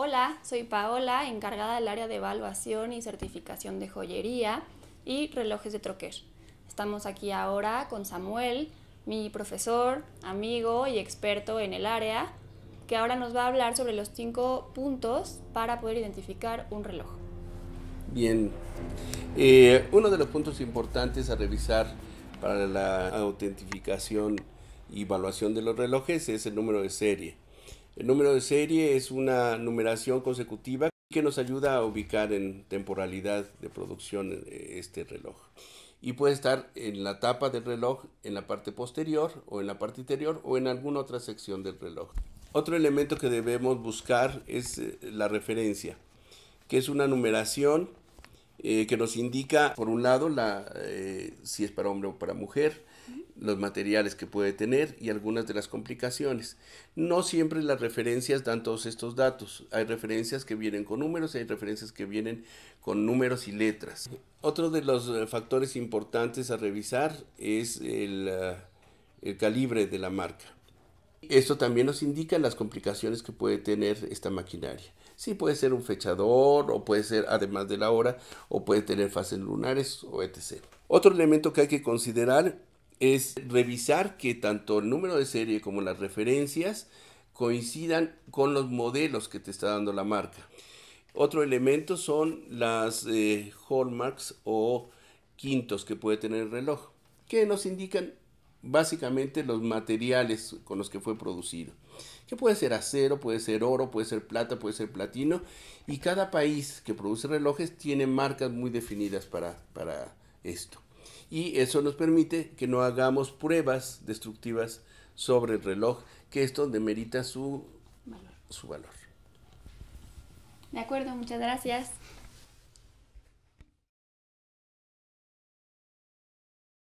Hola, soy Paola, encargada del área de evaluación y certificación de joyería y relojes de troquer. Estamos aquí ahora con Samuel, mi profesor, amigo y experto en el área, que ahora nos va a hablar sobre los cinco puntos para poder identificar un reloj. Bien, eh, uno de los puntos importantes a revisar para la autentificación y evaluación de los relojes es el número de serie. El número de serie es una numeración consecutiva que nos ayuda a ubicar en temporalidad de producción eh, este reloj. Y puede estar en la tapa del reloj, en la parte posterior o en la parte interior o en alguna otra sección del reloj. Otro elemento que debemos buscar es eh, la referencia, que es una numeración eh, que nos indica, por un lado, la, si es para hombre o para mujer, los materiales que puede tener y algunas de las complicaciones. No siempre las referencias dan todos estos datos. Hay referencias que vienen con números y hay referencias que vienen con números y letras. Otro de los eh, factores importantes a revisar es eh, el, calibre de la marca. Esto también nos indica las complicaciones que puede tener esta maquinaria. Sí puede ser un fechador o puede ser además de la hora o puede tener fases lunares o etc. Otro elemento que hay que considerar es revisar que tanto el número de serie como las referencias coincidan con los modelos que te está dando la marca. Otro elemento son las eh, hallmarks o quintos que puede tener el reloj, que nos indican básicamente los materiales con los que fue producido, que puede ser acero, puede ser oro, puede ser plata, puede ser platino, y cada país que produce relojes tiene marcas muy definidas para esto y eso nos permite que no hagamos pruebas destructivas sobre el reloj, que es donde su Su valor. De acuerdo, muchas gracias.